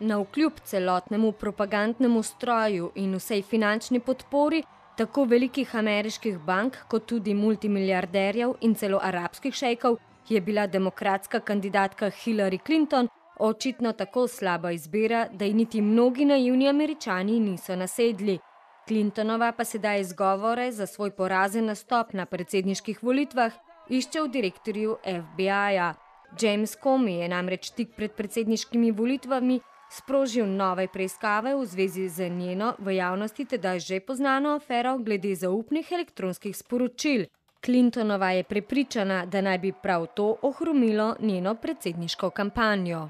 Na vkljub celotnemu propagandnemu stroju in vsej finančni podpori tako velikih ameriških bank kot tudi multimiljarderjev in celo arabskih šejkov je bila demokratska kandidatka Hillary Clinton očitno tako slaba izbira, da ji niti mnogi naivni američani niso nasedli. Clintonova pa se daje izgovore za svoj porazen nastop na predsedniških volitvah, išče v direktorju FBI-a. James Comey je namreč tik pred predsedniškimi volitvami sprožil nove preiskave v zvezi z njeno v javnosti tedaj že poznano afero glede zaupnih elektronskih sporočil. Clintonova je prepričana, da naj bi prav to ohromilo njeno predsedniško kampanjo.